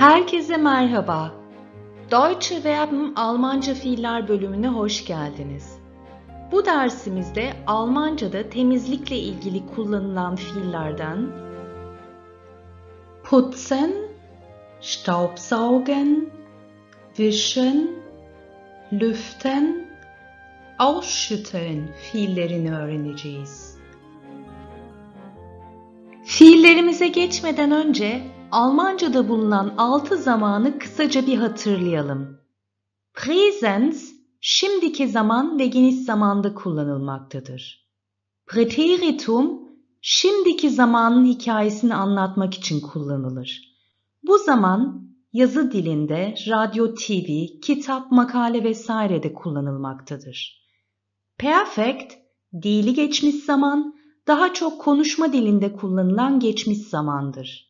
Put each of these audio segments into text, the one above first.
Herkese merhaba. Deutsche Verben Almanca fiiller bölümüne hoş geldiniz. Bu dersimizde Almanca'da temizlikle ilgili kullanılan fiillerden putzen, staubsaugen, wischen, lüften, ausschütteln fiillerini öğreneceğiz. Fiillerimize geçmeden önce Almanca'da bulunan altı zamanı kısaca bir hatırlayalım. Präsens, şimdiki zaman ve geniş zamanda kullanılmaktadır. Präteritum, şimdiki zamanın hikayesini anlatmak için kullanılır. Bu zaman yazı dilinde, radyo, TV, kitap, makale vesairede kullanılmaktadır. Perfect, dili geçmiş zaman, daha çok konuşma dilinde kullanılan geçmiş zamandır.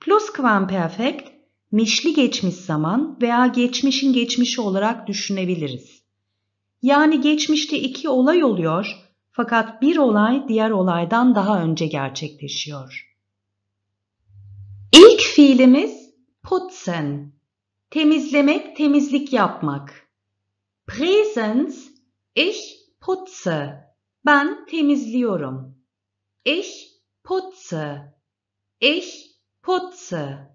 Plusquamperfekt mişli geçmiş zaman veya geçmişin geçmişi olarak düşünebiliriz. Yani geçmişte iki olay oluyor fakat bir olay diğer olaydan daha önce gerçekleşiyor. İlk fiilimiz putzen. Temizlemek, temizlik yapmak. Präsens ich putze. Ben temizliyorum. Ich putze. Ich putze.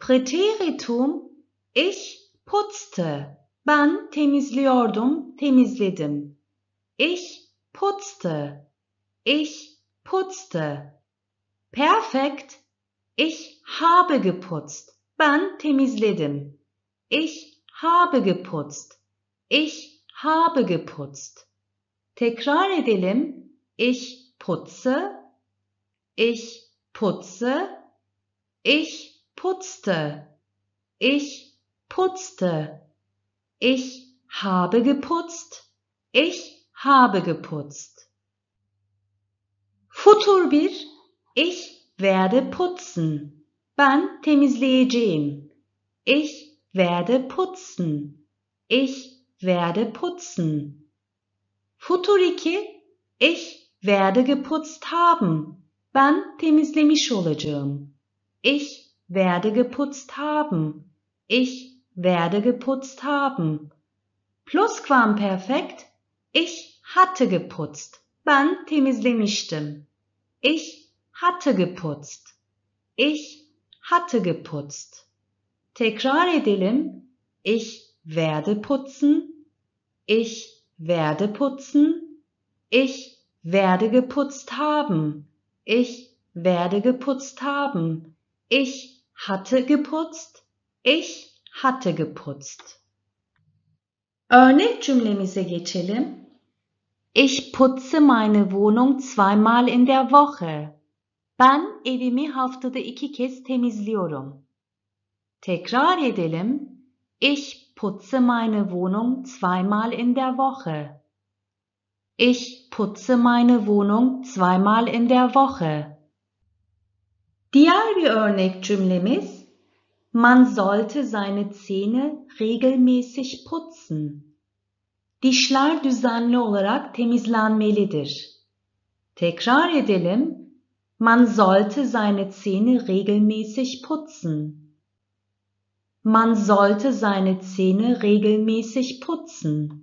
Präteritum ich putzte. Ben temizliyordum, temizledim. Ich putzte. Ich putzte. Perfekt. Ich habe geputzt. Ben temizledim. Ich habe geputzt. Ich habe geputzt. Tekrar edelim. Ich putze. Ich putze. Ich putzte. Ich putzte. Ich habe geputzt. Ich habe geputzt. Futur bir. Ich werde putzen. Ben temizleyeceğim. Ich werde putzen. Ich werde putzen. Futur 2. Ich werde geputzt haben. Ben temizlemiş olacağım. Ich werde geputzt haben. Ich werde geputzt haben. Plusquamperfekt. Ich hatte geputzt. Ben temizlemiştim. Ich hatte geputzt. Ich hatte geputzt. Tekrar edelim. Ich werde putzen. Ich werde putzen. Ich werde geputzt haben. Ich werde geputzt haben. Ich hatte geputzt. Ich hatte geputzt. Örnek cümlemize geçelim. Ich putze meine Wohnung zweimal in der Woche. Ben evimi haftada iki kez temizliyorum. Tekrar edelim. Ich putze meine Wohnung zweimal in der Woche. Ich putze meine Wohnung zweimal in der Woche. Diğer bir örnek cümlemiz Man sollte seine Zähne regelmäßig putzen. Dişler düzenli olarak temizlenmelidir. Tekrar edelim. Man sollte seine Zähne regelmäßig putzen. Man sollte seine Zähne regelmäßig putzen.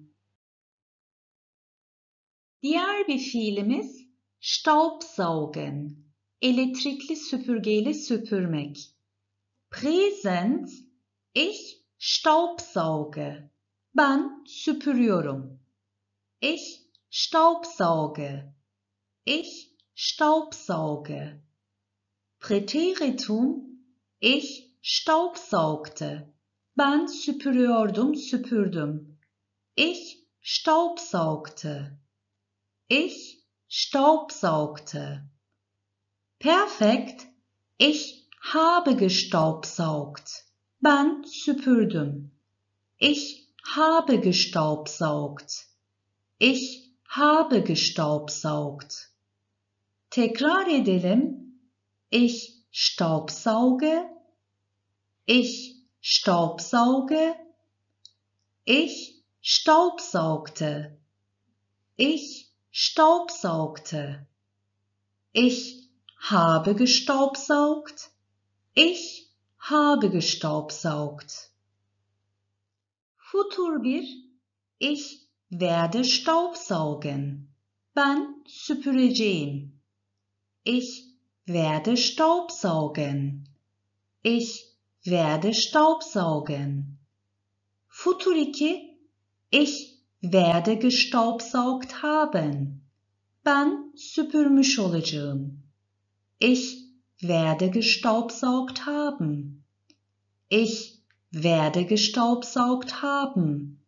Diğer bir fiilimiz staubsaugen. Elektrikli süpürgeyle süpürmek. Präsens, ich staubsauge. Ben süpürüyorum. Ich staubsauge. Ich staubsauge. Präteritum, ich staubsaugte. Ben süpürüyordum, süpürdüm. Ich staubsaugte. Ich staubsaugte. Perfekt. Ich habe gestaubsaugt. Ben süpürdüm. Ich habe gestaubsaugt. Ich habe gestaubsaugt. Tekrar edelim. Ich staubsauge. Ich staubsauge. Ich staubsaugte. Ich staubsaugte. Ich habe gestaubsaugt. Ich habe gestaubsaugt. Futur bir. Ich werde staubsaugen. Ben süpüreceğim. Ich werde staubsaugen. Ich werde staubsaugen. Futur 2 Ich werde gestaubsaugt haben. Ben süpürmüş olacağım. Ich werde gestaubsaugt haben. Ich werde gestaubsaugt haben.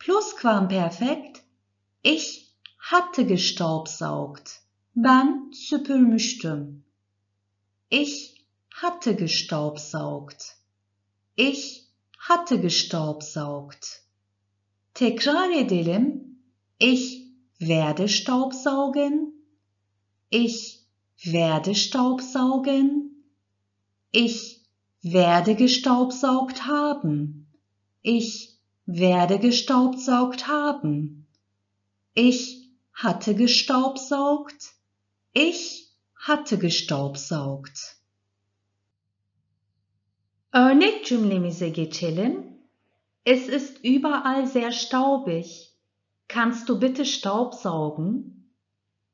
Plusquamperfekt. Ich hatte gestaubsaugt. Ben süpürmüştüm. Ich hatte gestaubsaugt. Ich hatte gestaubsaugt. Tekrar edelim. Ich werde staubsaugen. Ich werde Staubsaugen. Ich werde gestaubsaugt haben. Ich werde gestaubsaugt haben. Ich hatte gestaubsaugt. Ich hatte gestaubsaugt. Örnek cümlemize geçelim. Es ist überall sehr staubig. Kannst du bitte staubsaugen?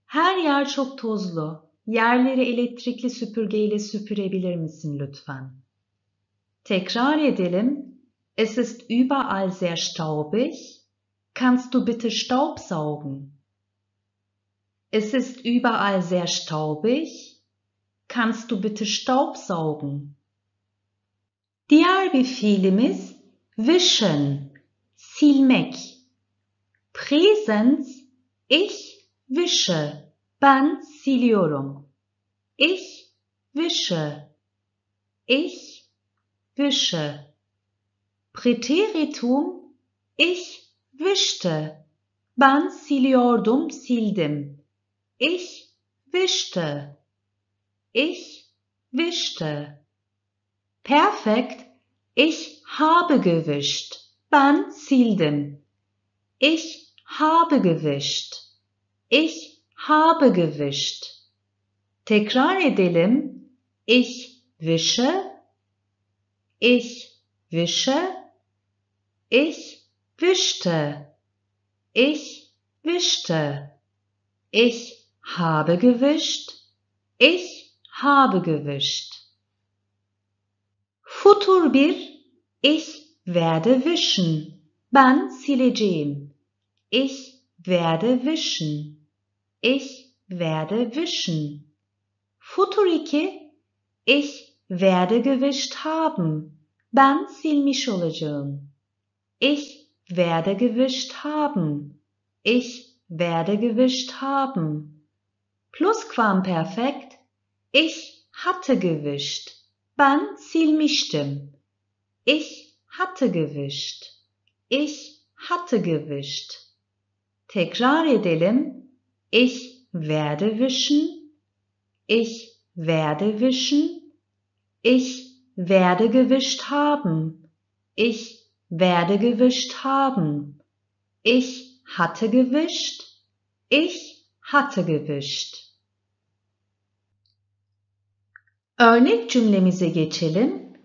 Her yer çok tozlu. Yerleri elektrikli süpürgeyle süpürebilir misin lütfen? Tekrar edelim. Es ist überall sehr staubig. Kannst du bitte Staub saugen? Es ist überall sehr staubig. Kannst du bitte Staub saugen? Diğer bir fiilimiz wischen, silmek. Präsens, ich wische. Pansiliorung. Ich wische. Ich wische. Präteritum ich wischte. Bansiliordum sildim. Ich wischte. Ich wischte. Perfekt. Ich habe gewischt. Ban sildim. Ich habe gewischt. Ich habe gewischt. Tekrar edelim. Ich wische, ich wische, ich wischte, ich wischte. Ich habe gewischt, ich habe gewischt. Futur bir, ich werde wischen. Ben sileceğim. Ich werde wischen. Ich werde wischen. Futuriki ich werde gewischt haben. Ben silmiş olacağım. Ich werde gewischt haben. Ich werde gewischt haben. Plusquamperfekt. Ich hatte gewischt. Ben silmiştim. Ich hatte gewischt. Ich hatte gewischt. Tekrar edelim. Ich werde wischen. Ich werde wischen. Ich werde gewischt haben. Ich werde gewischt haben. Ich hatte gewischt. Ich hatte gewischt. Örnek cümlemize geçelim.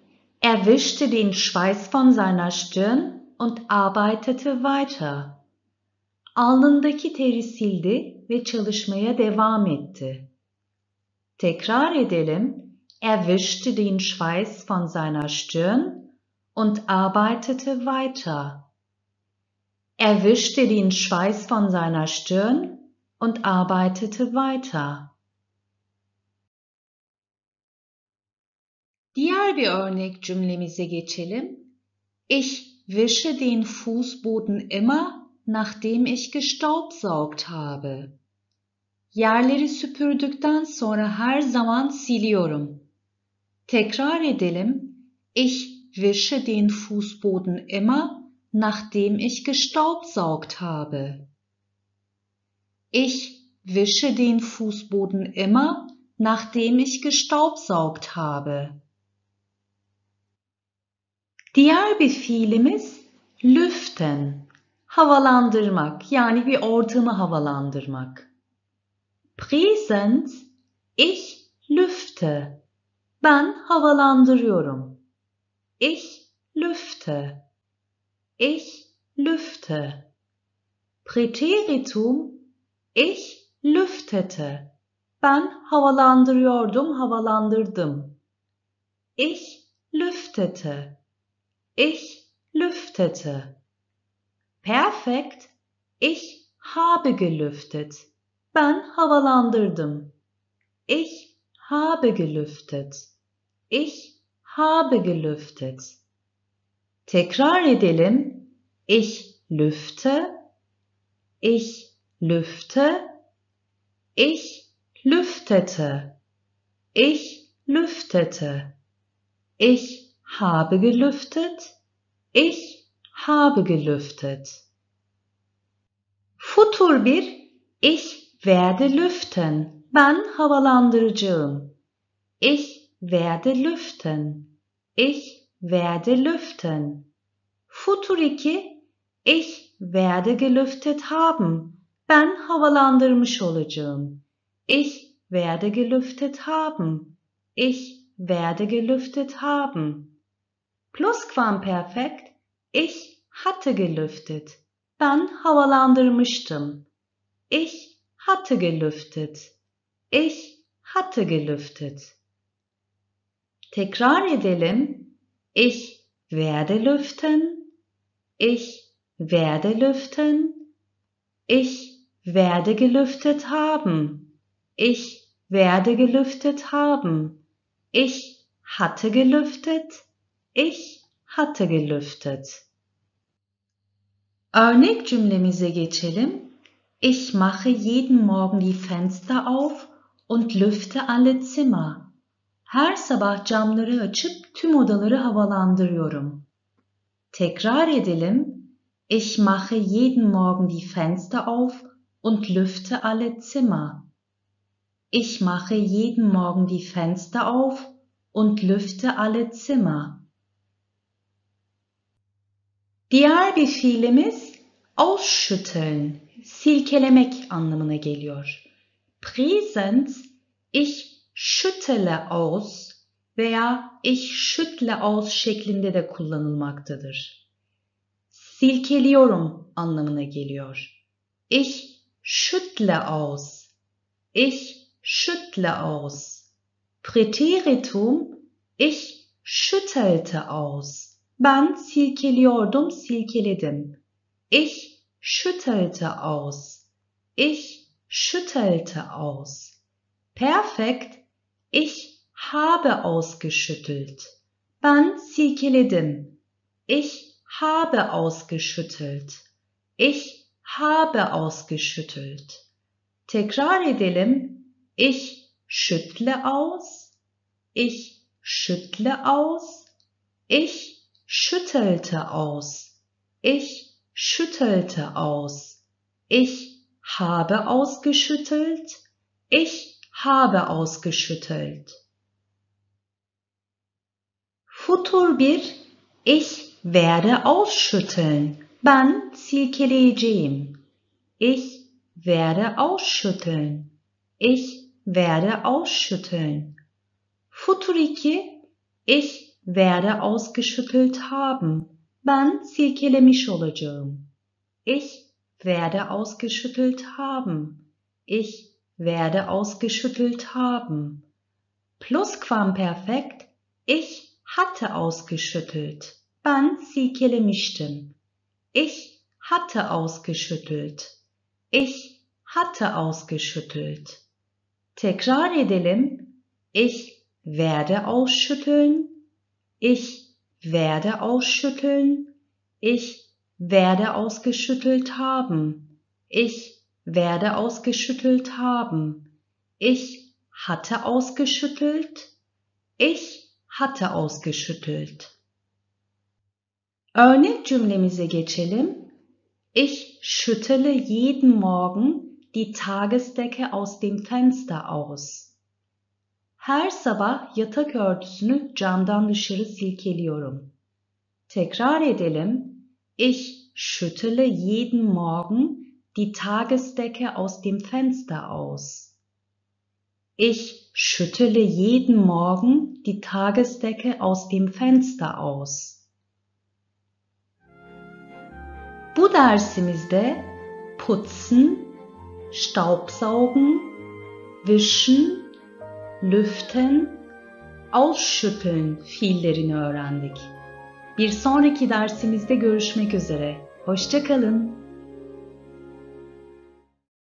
Er wischte den Schweiß von seiner Stirn und arbeitete weiter. Alnındaki teri sildi ve çalışmaya devam etti. Tekrar edelim. Er wischte den Schweiß von seiner Stirn und arbeitete weiter. Er wischte den Schweiß von seiner Stirn und arbeitete weiter. Diğer bir örnek cümlemize geçelim. Ich wische den Fußboden immer nachdem ich gestaubsaugt habe. Yerleri süpürdükten sonra her zaman siliyorum. Tekrar edelim. Ich wische den Fußboden immer, nachdem ich gestaubsaugt habe. Ich wische den Fußboden immer, nachdem ich gestaubsaugt habe. Diğer bir fiilimiz lüften. havalandırmak yani bir ortamı havalandırmak. Present ich lüfte. Ben havalandırıyorum. Ich lüfte. Ich lüfte. Präteritum ich lüftete. Ben havalandırıyordum, havalandırdım. Ich lüftete. Ich lüftete. Perfekt. Ich habe gelüftet. Ben havalandırdım. Ich habe gelüftet. Ich habe gelüftet. Tekrar edelim. Ich lüfte. Ich lüfte. Ich lüftete. Ich lüftete. Ich habe gelüftet. Ich habe gelüftet. Futur bir, Ich werde lüften. Ben havalandıracağım. Ich werde lüften. Ich werde lüften. Futur 2 Ich werde gelüftet haben. Ben havalandırmış olacağım. Ich werde gelüftet haben. Ich werde gelüftet haben. Plusquamperfekt Ich hatte gelüftet. Ben havalandırmıştım. Ich hatte gelüftet. Ich hatte gelüftet. Tekrar edelim. Ich werde lüften. Ich werde lüften. Ich werde gelüftet haben. Ich werde gelüftet haben. Ich hatte gelüftet. Ich hatta gelüftet. Örnek cümlemize geçelim. Ich mache jeden Morgen die Fenster auf und lüfte alle Zimmer. Her sabah camları açıp tüm odaları havalandırıyorum. Tekrar edelim. Ich mache jeden Morgen die Fenster auf und lüfte alle Zimmer. Ich mache jeden Morgen die Fenster auf und lüfte alle Zimmer. Diğer bir fiilimiz ausschütteln, silkelemek anlamına geliyor. Präsens, ich schüttele aus veya ich schüttle aus şeklinde de kullanılmaktadır. Silkeliyorum anlamına geliyor. Ich schüttle aus. Ich schüttle aus. Präteritum, ich schüttelte aus. Ben silkeliyordum, silkeledim. Ich schüttelte aus. Ich schüttelte aus. Perfekt. Ich habe ausgeschüttelt. Ben silkeledim. Ich habe ausgeschüttelt. Ich habe ausgeschüttelt. Tekrar edelim. Ich schüttle aus. Ich schüttle aus. Ich schüttelte aus. Ich schüttelte aus. Ich habe ausgeschüttelt. Ich habe ausgeschüttelt. Futur bir ich werde ausschütteln. Ben silkeleyeceğim. Ich werde ausschütteln. Ich werde ausschütteln. Futur 2 Ich werde ausgeschüttelt haben. Ben silkelemiş olacağım. Ich werde ausgeschüttelt haben. Ich werde ausgeschüttelt haben. Plusquamperfekt. Ich hatte ausgeschüttelt. Ben silkelemiştim. Ich hatte ausgeschüttelt. Ich hatte ausgeschüttelt. Tekrar edelim. Ich werde ausschütteln. Ich werde ausschütteln. Ich werde ausgeschüttelt haben. Ich werde ausgeschüttelt haben. Ich hatte ausgeschüttelt. Ich hatte ausgeschüttelt. Örnek cümlemize geçelim. Ich schüttele jeden Morgen die Tagesdecke aus dem Fenster aus. Her sabah yatak örtüsünü camdan dışarı silkeliyorum. Tekrar edelim. Ich schüttele jeden Morgen die Tagesdecke aus dem Fenster aus. Ich schüttele jeden Morgen die Tagesdecke aus dem Fenster aus. Bu dersimizde putzen, staubsaugen, wischen lüften, ausschütteln fiillerini öğrendik. Bir sonraki dersimizde görüşmek üzere. Hoşçakalın.